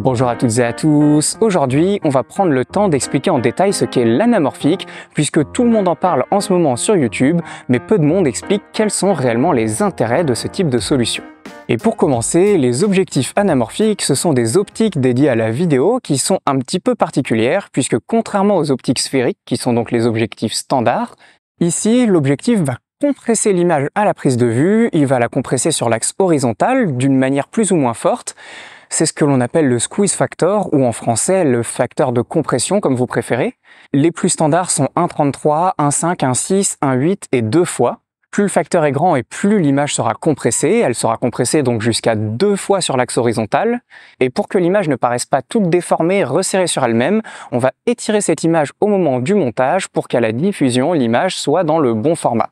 Bonjour à toutes et à tous, aujourd'hui on va prendre le temps d'expliquer en détail ce qu'est l'anamorphique puisque tout le monde en parle en ce moment sur YouTube mais peu de monde explique quels sont réellement les intérêts de ce type de solution. Et pour commencer, les objectifs anamorphiques, ce sont des optiques dédiées à la vidéo qui sont un petit peu particulières puisque contrairement aux optiques sphériques qui sont donc les objectifs standards, ici l'objectif va compresser l'image à la prise de vue, il va la compresser sur l'axe horizontal d'une manière plus ou moins forte c'est ce que l'on appelle le squeeze factor ou en français le facteur de compression comme vous préférez. Les plus standards sont 1,33, 1,5, 1,6, 1,8 et 2 fois. Plus le facteur est grand et plus l'image sera compressée, elle sera compressée donc jusqu'à deux fois sur l'axe horizontal, et pour que l'image ne paraisse pas toute déformée resserrée sur elle-même, on va étirer cette image au moment du montage pour qu'à la diffusion, l'image soit dans le bon format.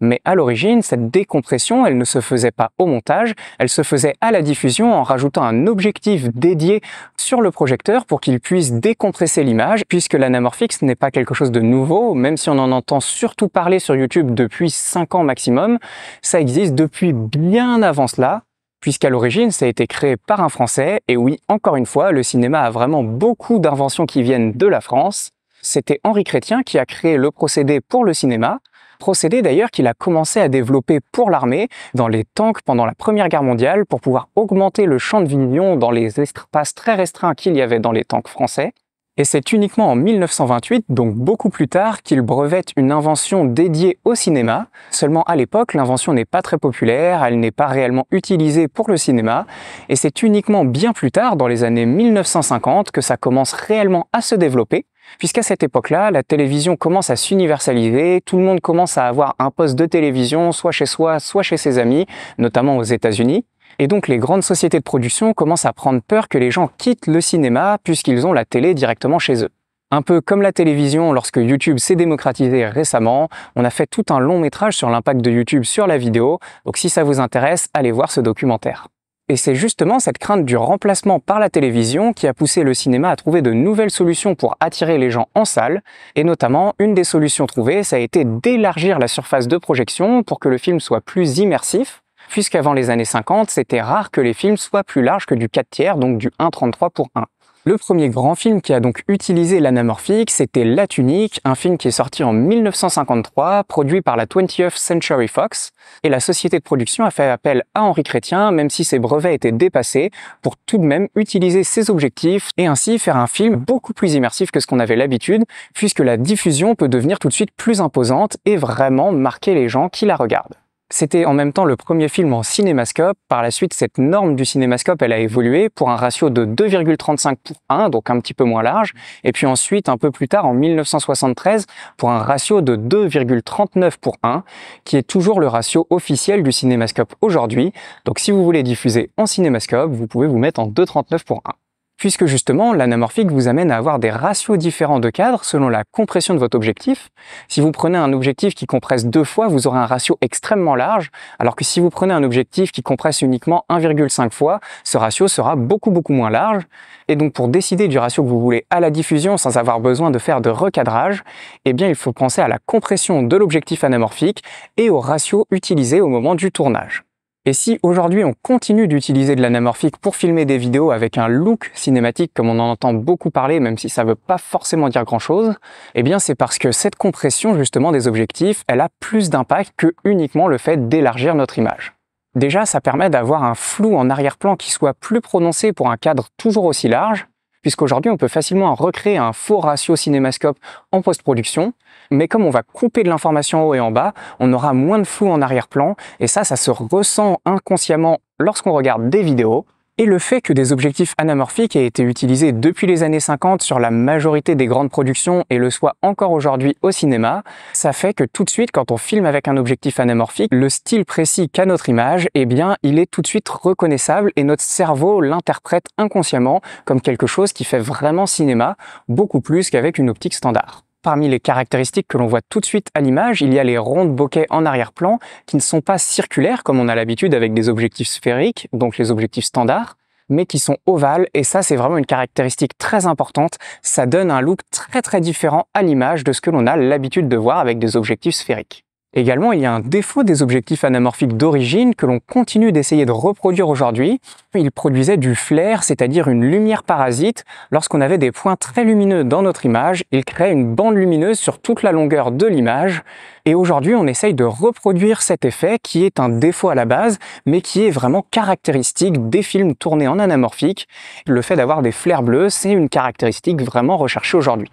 Mais à l'origine, cette décompression, elle ne se faisait pas au montage, elle se faisait à la diffusion en rajoutant un objectif dédié sur le projecteur pour qu'il puisse décompresser l'image, puisque l'anamorphix n'est pas quelque chose de nouveau, même si on en entend surtout parler sur YouTube depuis 5 ans maximum, ça existe depuis bien avant cela, puisqu'à l'origine, ça a été créé par un Français, et oui, encore une fois, le cinéma a vraiment beaucoup d'inventions qui viennent de la France. C'était Henri Chrétien qui a créé le procédé pour le cinéma, procédé d'ailleurs qu'il a commencé à développer pour l'armée dans les tanks pendant la Première Guerre mondiale pour pouvoir augmenter le champ de vision dans les espaces très restreints qu'il y avait dans les tanks français. Et c'est uniquement en 1928, donc beaucoup plus tard, qu'il brevette une invention dédiée au cinéma. Seulement à l'époque, l'invention n'est pas très populaire, elle n'est pas réellement utilisée pour le cinéma, et c'est uniquement bien plus tard, dans les années 1950, que ça commence réellement à se développer. Puisqu'à cette époque-là, la télévision commence à s'universaliser, tout le monde commence à avoir un poste de télévision, soit chez soi, soit chez ses amis, notamment aux États-Unis. Et donc les grandes sociétés de production commencent à prendre peur que les gens quittent le cinéma puisqu'ils ont la télé directement chez eux. Un peu comme la télévision lorsque YouTube s'est démocratisé récemment, on a fait tout un long métrage sur l'impact de YouTube sur la vidéo, donc si ça vous intéresse, allez voir ce documentaire. Et c'est justement cette crainte du remplacement par la télévision qui a poussé le cinéma à trouver de nouvelles solutions pour attirer les gens en salle, et notamment une des solutions trouvées, ça a été d'élargir la surface de projection pour que le film soit plus immersif, puisqu'avant les années 50, c'était rare que les films soient plus larges que du 4 tiers, donc du 1,33 pour 1. Le premier grand film qui a donc utilisé l'anamorphique, c'était La Tunique, un film qui est sorti en 1953, produit par la 20th Century Fox, et la société de production a fait appel à Henri Chrétien, même si ses brevets étaient dépassés, pour tout de même utiliser ses objectifs et ainsi faire un film beaucoup plus immersif que ce qu'on avait l'habitude, puisque la diffusion peut devenir tout de suite plus imposante et vraiment marquer les gens qui la regardent. C'était en même temps le premier film en cinémascope. Par la suite, cette norme du cinémascope, elle a évolué pour un ratio de 2,35 pour 1, donc un petit peu moins large. Et puis ensuite, un peu plus tard, en 1973, pour un ratio de 2,39 pour 1, qui est toujours le ratio officiel du cinémascope aujourd'hui. Donc si vous voulez diffuser en cinémascope, vous pouvez vous mettre en 2,39 pour 1 puisque justement l'anamorphique vous amène à avoir des ratios différents de cadres selon la compression de votre objectif. Si vous prenez un objectif qui compresse deux fois, vous aurez un ratio extrêmement large, alors que si vous prenez un objectif qui compresse uniquement 1,5 fois, ce ratio sera beaucoup beaucoup moins large. Et donc pour décider du ratio que vous voulez à la diffusion sans avoir besoin de faire de recadrage, eh bien il faut penser à la compression de l'objectif anamorphique et au ratio utilisé au moment du tournage. Et si aujourd'hui on continue d'utiliser de l'anamorphique pour filmer des vidéos avec un look cinématique comme on en entend beaucoup parler même si ça veut pas forcément dire grand chose, eh bien c'est parce que cette compression justement des objectifs, elle a plus d'impact que uniquement le fait d'élargir notre image. Déjà, ça permet d'avoir un flou en arrière-plan qui soit plus prononcé pour un cadre toujours aussi large, puisqu'aujourd'hui on peut facilement recréer un faux ratio cinémascope en post-production, mais comme on va couper de l'information en haut et en bas, on aura moins de flou en arrière-plan, et ça, ça se ressent inconsciemment lorsqu'on regarde des vidéos, et le fait que des objectifs anamorphiques aient été utilisés depuis les années 50 sur la majorité des grandes productions et le soient encore aujourd'hui au cinéma, ça fait que tout de suite quand on filme avec un objectif anamorphique, le style précis qu'a notre image, eh bien il est tout de suite reconnaissable et notre cerveau l'interprète inconsciemment comme quelque chose qui fait vraiment cinéma, beaucoup plus qu'avec une optique standard. Parmi les caractéristiques que l'on voit tout de suite à l'image, il y a les rondes bokeh en arrière-plan qui ne sont pas circulaires comme on a l'habitude avec des objectifs sphériques, donc les objectifs standards, mais qui sont ovales et ça c'est vraiment une caractéristique très importante. Ça donne un look très très différent à l'image de ce que l'on a l'habitude de voir avec des objectifs sphériques. Également, il y a un défaut des objectifs anamorphiques d'origine que l'on continue d'essayer de reproduire aujourd'hui. Ils produisaient du flair, c'est-à-dire une lumière parasite. Lorsqu'on avait des points très lumineux dans notre image, ils créaient une bande lumineuse sur toute la longueur de l'image. Et aujourd'hui, on essaye de reproduire cet effet qui est un défaut à la base, mais qui est vraiment caractéristique des films tournés en anamorphique. Le fait d'avoir des flairs bleus, c'est une caractéristique vraiment recherchée aujourd'hui.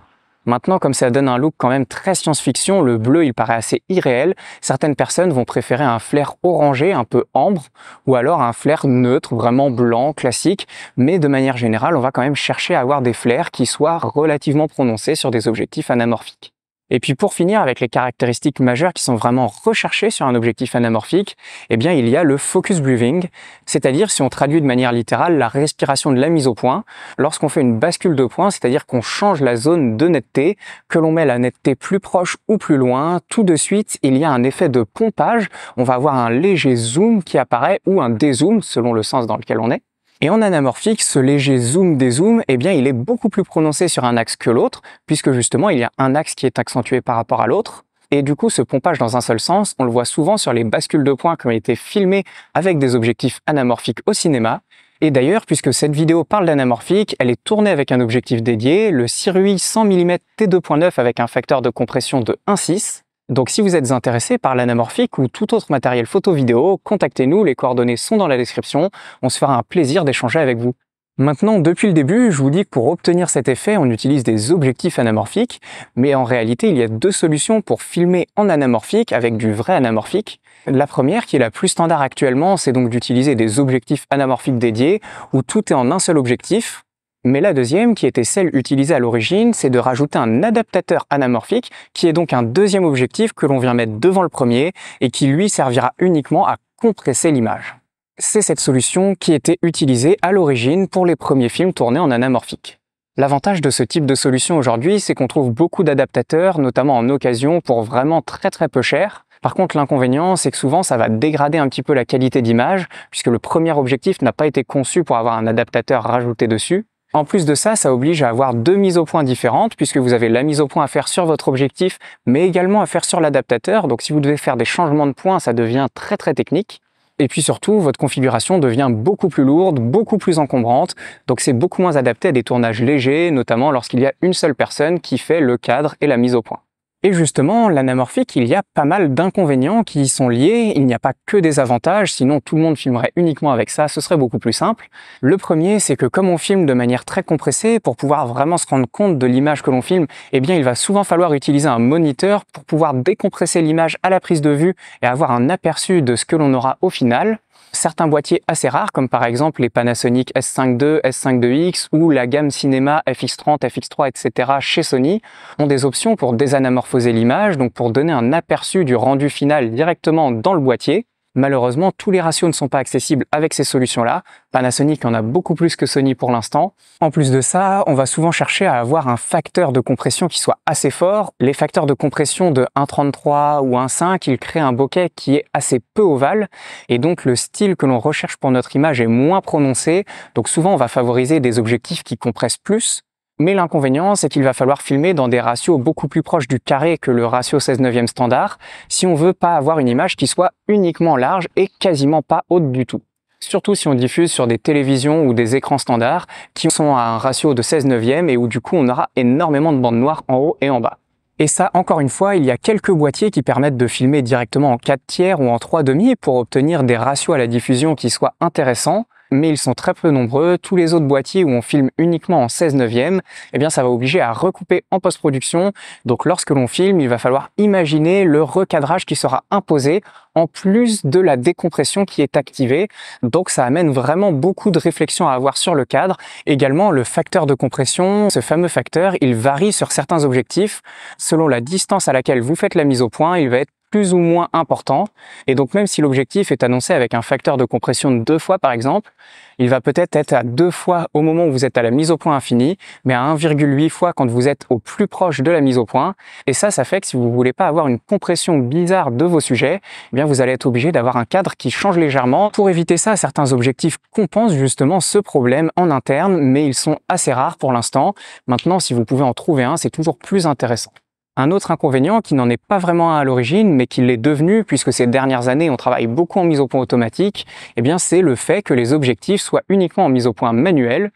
Maintenant, comme ça donne un look quand même très science-fiction, le bleu il paraît assez irréel, certaines personnes vont préférer un flair orangé, un peu ambre, ou alors un flair neutre, vraiment blanc, classique, mais de manière générale, on va quand même chercher à avoir des flairs qui soient relativement prononcés sur des objectifs anamorphiques. Et puis pour finir avec les caractéristiques majeures qui sont vraiment recherchées sur un objectif anamorphique, eh bien il y a le focus breathing, c'est-à-dire si on traduit de manière littérale la respiration de la mise au point, lorsqu'on fait une bascule de point, c'est-à-dire qu'on change la zone de netteté, que l'on met la netteté plus proche ou plus loin, tout de suite il y a un effet de pompage, on va avoir un léger zoom qui apparaît ou un dézoom selon le sens dans lequel on est. Et en anamorphique, ce léger zoom des zooms, eh bien, il est beaucoup plus prononcé sur un axe que l'autre, puisque justement, il y a un axe qui est accentué par rapport à l'autre. Et du coup, ce pompage dans un seul sens, on le voit souvent sur les bascules de points qui ont été filmées avec des objectifs anamorphiques au cinéma. Et d'ailleurs, puisque cette vidéo parle d'anamorphique, elle est tournée avec un objectif dédié, le Sirui 100 mm T2.9 avec un facteur de compression de 1,6. Donc si vous êtes intéressé par l'anamorphique ou tout autre matériel photo-vidéo, contactez-nous, les coordonnées sont dans la description, on se fera un plaisir d'échanger avec vous. Maintenant, depuis le début, je vous dis que pour obtenir cet effet, on utilise des objectifs anamorphiques, mais en réalité, il y a deux solutions pour filmer en anamorphique avec du vrai anamorphique. La première, qui est la plus standard actuellement, c'est donc d'utiliser des objectifs anamorphiques dédiés, où tout est en un seul objectif, mais la deuxième, qui était celle utilisée à l'origine, c'est de rajouter un adaptateur anamorphique, qui est donc un deuxième objectif que l'on vient mettre devant le premier et qui lui servira uniquement à compresser l'image. C'est cette solution qui était utilisée à l'origine pour les premiers films tournés en anamorphique. L'avantage de ce type de solution aujourd'hui, c'est qu'on trouve beaucoup d'adaptateurs, notamment en occasion, pour vraiment très très peu cher. Par contre, l'inconvénient, c'est que souvent, ça va dégrader un petit peu la qualité d'image, puisque le premier objectif n'a pas été conçu pour avoir un adaptateur rajouté dessus. En plus de ça, ça oblige à avoir deux mises au point différentes puisque vous avez la mise au point à faire sur votre objectif mais également à faire sur l'adaptateur. Donc si vous devez faire des changements de points, ça devient très très technique. Et puis surtout, votre configuration devient beaucoup plus lourde, beaucoup plus encombrante, donc c'est beaucoup moins adapté à des tournages légers, notamment lorsqu'il y a une seule personne qui fait le cadre et la mise au point. Et justement, l'anamorphique, il y a pas mal d'inconvénients qui y sont liés, il n'y a pas que des avantages, sinon tout le monde filmerait uniquement avec ça, ce serait beaucoup plus simple. Le premier, c'est que comme on filme de manière très compressée, pour pouvoir vraiment se rendre compte de l'image que l'on filme, eh bien il va souvent falloir utiliser un moniteur pour pouvoir décompresser l'image à la prise de vue et avoir un aperçu de ce que l'on aura au final certains boîtiers assez rares, comme par exemple les Panasonic S52, 5 x ou la gamme cinéma FX30, FX3, etc. chez Sony, ont des options pour désanamorphoser l'image, donc pour donner un aperçu du rendu final directement dans le boîtier, Malheureusement, tous les ratios ne sont pas accessibles avec ces solutions-là. Panasonic en a beaucoup plus que Sony pour l'instant. En plus de ça, on va souvent chercher à avoir un facteur de compression qui soit assez fort. Les facteurs de compression de 1.33 ou 1.5, ils créent un bokeh qui est assez peu ovale et donc le style que l'on recherche pour notre image est moins prononcé. Donc souvent, on va favoriser des objectifs qui compressent plus mais l'inconvénient, c'est qu'il va falloir filmer dans des ratios beaucoup plus proches du carré que le ratio 16 neuvième standard, si on veut pas avoir une image qui soit uniquement large et quasiment pas haute du tout. Surtout si on diffuse sur des télévisions ou des écrans standards qui sont à un ratio de 16 neuvième et où du coup on aura énormément de bandes noires en haut et en bas. Et ça, encore une fois, il y a quelques boîtiers qui permettent de filmer directement en 4 tiers ou en 3 demi pour obtenir des ratios à la diffusion qui soient intéressants, mais ils sont très peu nombreux. Tous les autres boîtiers où on filme uniquement en 16 neuvième, eh bien ça va obliger à recouper en post-production. Donc lorsque l'on filme, il va falloir imaginer le recadrage qui sera imposé en plus de la décompression qui est activée. Donc ça amène vraiment beaucoup de réflexion à avoir sur le cadre. Également le facteur de compression, ce fameux facteur, il varie sur certains objectifs. Selon la distance à laquelle vous faites la mise au point, il va être plus ou moins important. Et donc même si l'objectif est annoncé avec un facteur de compression de deux fois par exemple, il va peut-être être à deux fois au moment où vous êtes à la mise au point infinie, mais à 1,8 fois quand vous êtes au plus proche de la mise au point. Et ça, ça fait que si vous voulez pas avoir une compression bizarre de vos sujets, eh bien vous allez être obligé d'avoir un cadre qui change légèrement. Pour éviter ça, certains objectifs compensent justement ce problème en interne, mais ils sont assez rares pour l'instant. Maintenant, si vous pouvez en trouver un, c'est toujours plus intéressant. Un autre inconvénient qui n'en est pas vraiment à l'origine, mais qui l'est devenu puisque ces dernières années on travaille beaucoup en mise au point automatique, eh bien c'est le fait que les objectifs soient uniquement en mise au point manuelle.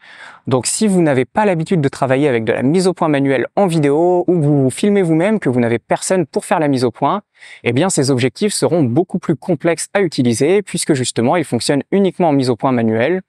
Donc si vous n'avez pas l'habitude de travailler avec de la mise au point manuelle en vidéo ou vous filmez vous-même que vous n'avez personne pour faire la mise au point, eh bien ces objectifs seront beaucoup plus complexes à utiliser puisque justement ils fonctionnent uniquement en mise au point manuelle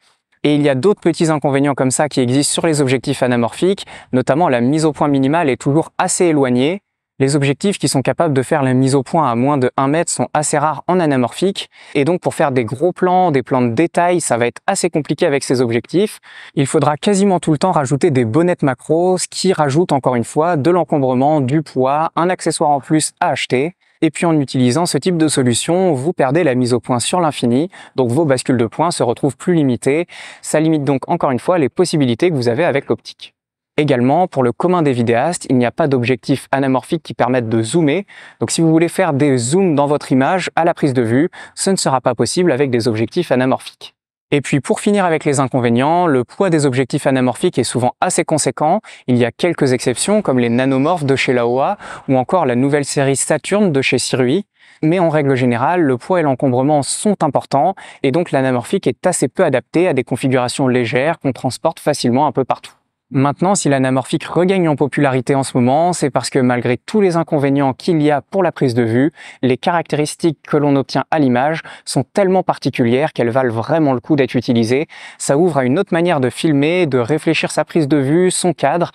et il y a d'autres petits inconvénients comme ça qui existent sur les objectifs anamorphiques, notamment la mise au point minimale est toujours assez éloignée. Les objectifs qui sont capables de faire la mise au point à moins de 1 mètre sont assez rares en anamorphique, et donc pour faire des gros plans, des plans de détail, ça va être assez compliqué avec ces objectifs. Il faudra quasiment tout le temps rajouter des bonnettes macro, ce qui rajoute encore une fois de l'encombrement, du poids, un accessoire en plus à acheter. Et puis en utilisant ce type de solution, vous perdez la mise au point sur l'infini, donc vos bascules de points se retrouvent plus limitées. Ça limite donc encore une fois les possibilités que vous avez avec l'optique. Également, pour le commun des vidéastes, il n'y a pas d'objectifs anamorphiques qui permettent de zoomer. Donc si vous voulez faire des zooms dans votre image à la prise de vue, ce ne sera pas possible avec des objectifs anamorphiques. Et puis pour finir avec les inconvénients, le poids des objectifs anamorphiques est souvent assez conséquent. Il y a quelques exceptions comme les nanomorphes de chez Laowa ou encore la nouvelle série Saturne de chez Sirui. Mais en règle générale, le poids et l'encombrement sont importants et donc l'anamorphique est assez peu adapté à des configurations légères qu'on transporte facilement un peu partout. Maintenant, si l'anamorphique regagne en popularité en ce moment, c'est parce que malgré tous les inconvénients qu'il y a pour la prise de vue, les caractéristiques que l'on obtient à l'image sont tellement particulières qu'elles valent vraiment le coup d'être utilisées. Ça ouvre à une autre manière de filmer, de réfléchir sa prise de vue, son cadre,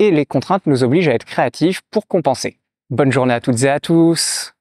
et les contraintes nous obligent à être créatifs pour compenser. Bonne journée à toutes et à tous